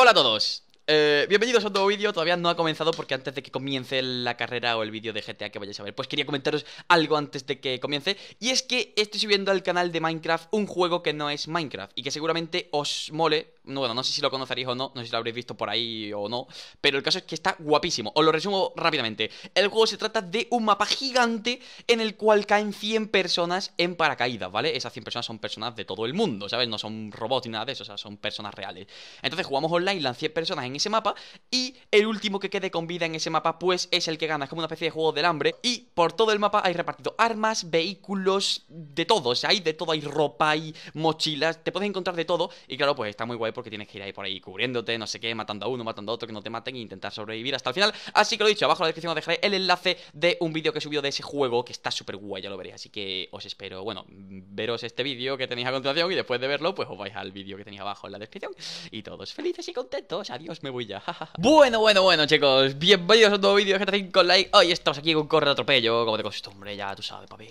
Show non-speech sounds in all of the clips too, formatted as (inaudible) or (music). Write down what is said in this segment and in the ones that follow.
Hola a todos eh, bienvenidos a un nuevo vídeo, todavía no ha comenzado porque antes de que comience la carrera o el vídeo de GTA que vayáis a ver, pues quería comentaros algo antes de que comience Y es que estoy subiendo al canal de Minecraft un juego que no es Minecraft y que seguramente os mole Bueno, no sé si lo conoceréis o no, no sé si lo habréis visto por ahí o no Pero el caso es que está guapísimo, os lo resumo rápidamente El juego se trata de un mapa gigante en el cual caen 100 personas en paracaídas, ¿vale? Esas 100 personas son personas de todo el mundo, ¿sabes? No son robots ni nada de eso, o sea, son personas reales Entonces jugamos online, las 100 personas en ese mapa. Y el último que quede con vida en ese mapa, pues es el que gana. Es como una especie de juego del hambre. Y por todo el mapa hay repartido armas, vehículos, de todo. O sea, hay de todo. Hay ropa, hay mochilas. Te puedes encontrar de todo. Y claro, pues está muy guay porque tienes que ir ahí por ahí cubriéndote, no sé qué, matando a uno, matando a otro, que no te maten e intentar sobrevivir hasta el final. Así que lo dicho, abajo en la descripción os dejaré el enlace de un vídeo que he subido de ese juego que está súper guay, ya lo veréis. Así que os espero, bueno, veros este vídeo que tenéis a continuación y después de verlo, pues os vais al vídeo que tenéis abajo en la descripción. Y todos felices y contentos. Adiós, (laughs) bueno, bueno, bueno, chicos. Bienvenidos a un nuevo vídeo de GTA 5 Like. Hoy estamos aquí con Corre Atropello, como de costumbre, ya tú sabes, papi.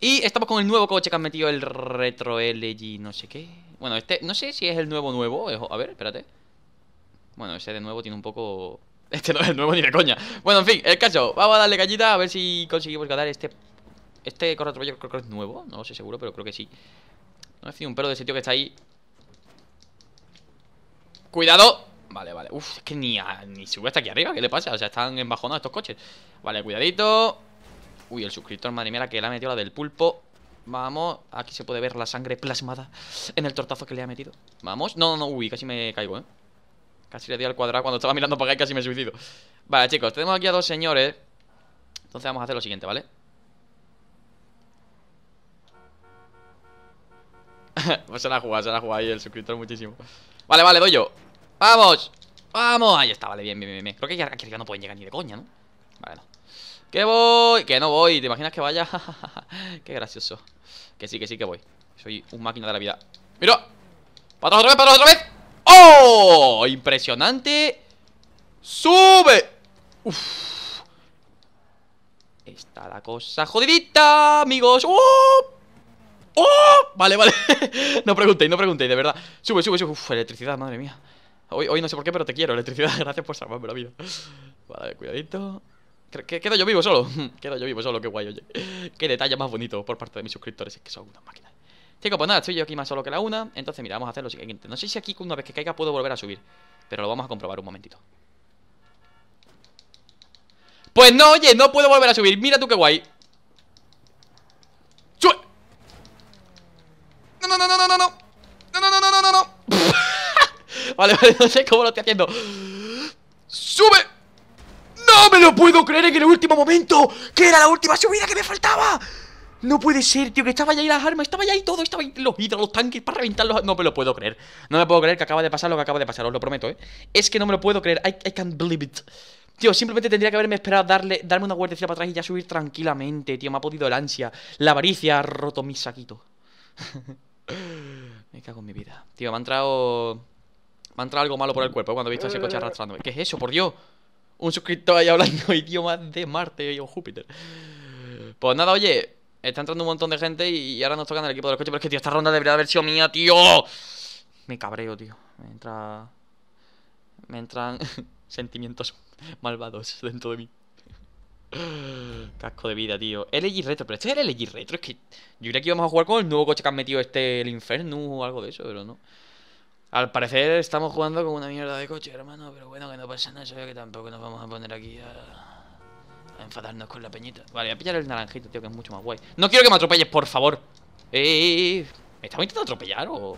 Y estamos con el nuevo coche que han metido, el Retro LG, no sé qué. Bueno, este, no sé si es el nuevo nuevo. A ver, espérate. Bueno, ese de nuevo tiene un poco... (laughs) Este no es el nuevo ni de coña. Bueno, en fin, el caso. Vamos a darle cañita a ver si conseguimos ganar este... Este Corre Atropello creo que es nuevo, no lo sé seguro, pero creo que sí. No me un pelo de ese tío que está ahí. ¡Cuidado! Vale, vale. Uf, es que ni, ni sube hasta aquí arriba. ¿Qué le pasa? O sea, están embajonados estos coches. Vale, cuidadito. Uy, el suscriptor, madre mía, que le ha metido la del pulpo. Vamos, aquí se puede ver la sangre plasmada en el tortazo que le ha metido. Vamos. No, no, uy, casi me caigo, ¿eh? Casi le di al cuadrado cuando estaba mirando para acá y casi me suicido. Vale, chicos, tenemos aquí a dos señores. Entonces vamos a hacer lo siguiente, ¿vale? (laughs) Pues se la ha jugado, se la ha jugado ahí el suscriptor muchísimo. Vale, vale, doy yo. ¡Vamos! ¡Vamos! Ahí está, vale, bien, bien, bien Creo que aquí arriba no pueden llegar ni de coña, ¿no? Vale, no ¡Que voy! ¡Que no voy! ¿Te imaginas que vaya? (laughs) ¡Qué gracioso! Que sí, que sí, que voy Soy un máquina de la vida ¡Mira! ¡Para otra vez! ¡Para atrás otra vez! ¡Oh! ¡Impresionante! ¡Sube! ¡Uf! Está la cosa jodidita, amigos ¡Oh! ¡Oh! Vale, vale. (laughs) no preguntéis, no preguntéis, de verdad. Sube, sube, sube. Uf, electricidad, madre mía. Hoy, no sé por qué, pero te quiero, electricidad. (laughs) Gracias por salvarme la vida. Vale, cuidadito. quedo yo vivo solo. (laughs) quedo yo vivo solo, qué guay, oye. Qué detalle más bonito por parte de mis suscriptores. Es que son unas máquinas. Chicos, pues nada, estoy yo aquí más solo que la una. Entonces, mira, vamos a hacer lo siguiente. No sé si aquí una vez que caiga puedo volver a subir. Pero lo vamos a comprobar un momentito. Pues no, oye, no puedo volver a subir. Mira tú qué guay. no, no, no, no, no. Vale, (laughs) vale, no sé cómo lo estoy haciendo ¡Sube! ¡No me lo puedo creer en el último momento! ¡Que era la última subida que me faltaba! No puede ser, tío, que estaba ya ahí las armas Estaba ya ahí todo, estaba ahí los hidros, los tanques Para reventarlos, no me lo puedo creer No me puedo creer que acaba de pasar lo que acaba de pasar, os lo prometo, eh Es que no me lo puedo creer, I, can't believe it Tío, simplemente tendría que haberme esperado darle, darme una vueltecita para atrás y ya subir tranquilamente, tío. Me ha podido el ansia. La avaricia ha roto mi saquito. (laughs) me cago en mi vida. Tío, me ha entrado ha entrado algo malo por el cuerpo cuando he visto ese coche eh. arrastrando ¿Qué es eso? Por Dios. Un suscriptor ahí hablando (laughs) idiomas de Marte o Júpiter. Pues nada, oye, está entrando un montón de gente y ahora nos tocan el equipo de los coches. Pero es que, tío, esta ronda debería haber sido mía, tío. Me cabreo, tío. Me entra. Me entran (laughs) sentimientos malvados dentro de mí. Casco de vida, tío. LG Retro, pero este es el LG Retro. Es que yo diría que íbamos a jugar con el nuevo coche que han metido este, el Inferno o algo de eso, pero no. Al parecer estamos jugando con una mierda de coche, hermano, pero bueno, que no pasa nada, sabía que tampoco nos vamos a poner aquí a... a... enfadarnos con la peñita. Vale, voy a pillar el naranjito, tío, que es mucho más guay. No quiero que me atropelles, por favor. ey eh, eh, eh, ¿Me estaba intentando atropellar o...?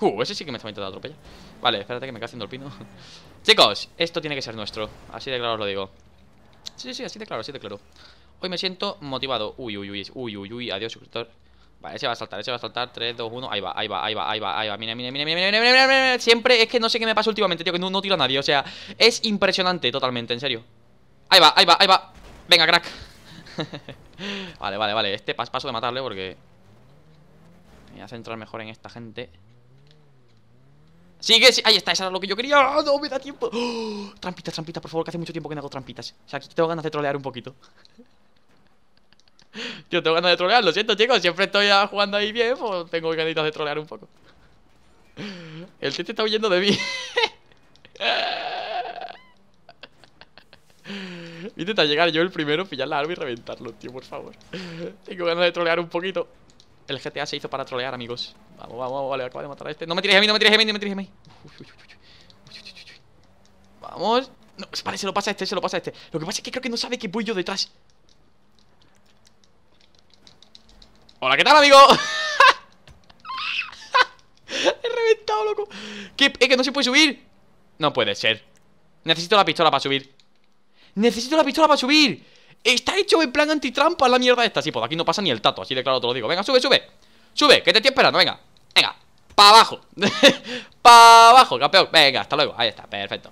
Uh, ese sí que me estaba intentando atropellar. Vale, espérate que me cae haciendo el pino. (laughs) Chicos, esto tiene que ser nuestro. Así de claro os lo digo. Sí, sí, así de claro, así de claro. Hoy me siento motivado. Uy, uy, uy, uy, uy, uy, adiós, suscriptor. Vale, ese va a saltar, ese va a saltar 3, 2, 1 Ahí va, ahí va, ahí va, ahí va, ahí va Mira, mira, mira, mira, mira, mira, mira, Siempre es que no sé qué me pasa últimamente, tío Que no, no tiro a nadie, o sea Es impresionante totalmente, en serio Ahí va, ahí va, ahí va Venga, crack (laughs) Vale, vale, vale Este pas, paso de matarle porque Me voy a centrar mejor en esta gente Sigue, sigue ahí está, esa era lo que yo quería ¡Ah, No me da tiempo Trampitas, ¡Oh! trampitas, por favor, que hace mucho tiempo que no hago trampitas O sea, aquí tengo ganas de trolear un poquito (laughs) Yo tengo ganas de trolear, lo siento chicos, siempre estoy ah, jugando ahí bien, pues tengo ganas de trolear un poco. (laughs) El Tete está huyendo de mí. (laughs) Intenta llegar yo el primero, pillar la arma y reventarlo, tío, por favor. (laughs) Tengo ganas de trolear un poquito. El GTA se hizo para trolear, amigos. Vamos, vamos, vamos, vale, acabo de matar a este. No me tires a mí, no me tires a mí, no me tires a mí. Vamos. No, vale, se lo pasa a este, se lo pasa a este. Lo que pasa es que creo que no sabe que voy yo detrás. Hola, ¿qué tal, amigo? (laughs) He reventado, loco ¿Qué? ¿Es que no se puede subir? No puede ser Necesito la pistola para subir Necesito la pistola para subir Está hecho en plan antitrampa la mierda esta Sí, pues aquí no pasa ni el tato, así de claro te lo digo Venga, sube, sube Sube, que te estoy esperando, venga Venga, para abajo (laughs) Para abajo, campeón Venga, hasta luego, ahí está, perfecto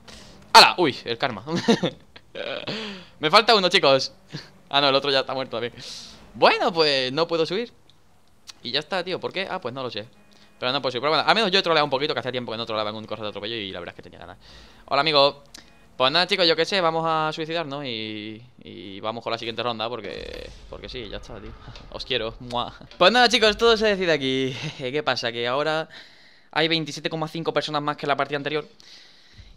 ¡Hala! Uy, el karma (laughs) Me falta uno, chicos Ah, no, el otro ya está muerto también Bueno, pues no puedo subir y ya está, tío. ¿Por qué? Ah, pues no lo sé. Pero no, pues sí. Pero bueno, al menos yo he troleado un poquito, que hace tiempo que no troleaba en un correo de atropello y la verdad es que tenía ganas. Hola, amigo. Pues nada, chicos, yo qué sé, vamos a suicidarnos y, y vamos con la siguiente ronda porque porque sí, ya está, tío. (laughs) Os quiero. Pues nada, chicos, todo se decide aquí. (laughs) ¿Qué pasa? Que ahora hay 27,5 personas más que la partida anterior.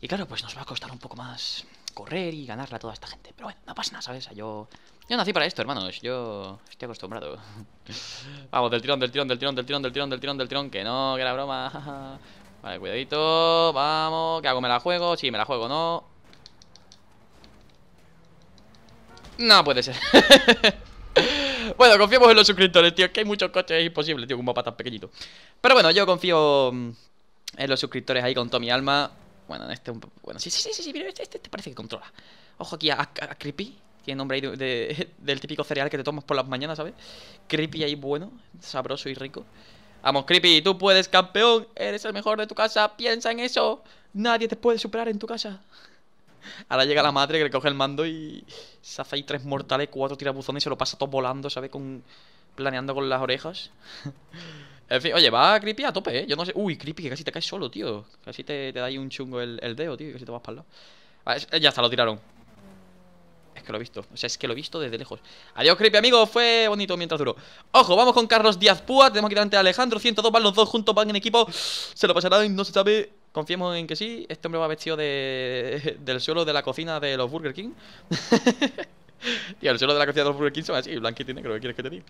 Y claro, pues nos va a costar un poco más correr y ganarla a toda esta gente. Pero bueno, no pasa nada, ¿sabes? Yo, yo nací para esto, hermanos. Yo estoy acostumbrado. (laughs) Vamos, del tirón, del tirón, del tirón, del tirón, del tirón, del tirón, del tirón. Que no, que era broma. (laughs) vale, cuidadito. Vamos, ¿qué hago? ¿Me la juego? Sí, me la juego, ¿no? No puede ser. (laughs) bueno, confiamos en los suscriptores, tío. Que hay muchos coches, es imposible, tío, un mapa tan pequeñito. Pero bueno, yo confío mm, en los suscriptores ahí con todo mi Alma. Bueno, este un Bueno, sí, sí, sí, sí, mira, este, te este, este parece que controla. Ojo aquí a, Creepy. Tiene nombre ahí (laughs) del típico cereal que te tomas por las mañanas, ¿sabes? Creepy ahí bueno, sabroso y rico. Vamos, Creepy, tú puedes, campeón. Eres el mejor de tu casa. Piensa en eso. Nadie te puede superar en tu casa. (laughs) Ahora llega la madre que le coge el mando y se hace ahí tres mortales, cuatro tirabuzones y se lo pasa todo volando, ¿sabes? Con... Planeando con las orejas. (laughs) En fin, oye, va Creepy a tope, ¿eh? Yo no sé... Uy, Creepy, que casi te caes solo, tío. Casi te, te da ahí un chungo el, el dedo, tío, Y casi te vas para el lado. Ver, ah, eh, ya está, lo tiraron. Es que lo he visto. O sea, es que lo he visto desde lejos. Adiós, creepy, amigo Fue bonito mientras duró. Ojo, vamos con Carlos Díaz Púa. Tenemos que ir ante Alejandro 102. Van los dos juntos, van en equipo. Se lo pasará y no se sabe. Confiemos en que sí. Este hombre va vestido de... (laughs) del suelo de la cocina de los Burger King. (laughs) Tío, el suelo de la cocina de los Burger King son así, blanquito y negro. ¿Qué quieres que te diga?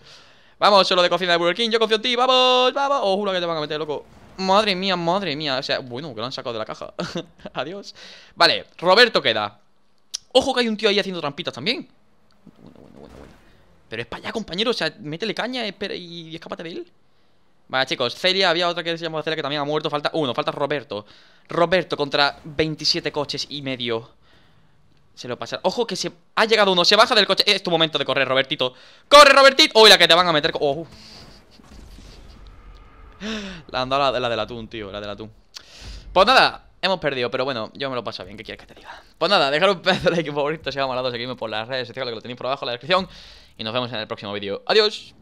Vamos, solo de cocina de Burger King, yo confío en ti, vamos, vamos oh, que te van a meter, loco Madre mía, madre mía, o sea, bueno, que lo han sacado de la caja (laughs) Adiós Vale, Roberto queda Ojo que hay un tío ahí haciendo trampitas también Bueno, bueno, bueno, Pero es para allá, compañero, o sea, métele caña y, y escápate de él Vale, chicos, Celia, había otra que se llamaba Celia que también ha muerto Falta uno, falta Roberto Roberto contra 27 coches y medio se lo pasa. Ojo que se ha llegado uno, se baja del coche. Es tu momento de correr, Robertito. ¡Corre, Robertito! ¡Uy, la que te van a meter! ¡Oh! Uh. La han dado la, la del atún, tío, la del atún. Pues nada, hemos perdido, pero bueno, yo me lo paso bien, ¿qué quieres que te diga? Pues nada, Dejar un pedazo de like favorito si os ha molado, seguidme por las redes sociales que lo tenéis por abajo en la descripción. Y nos vemos en el próximo vídeo. ¡Adiós!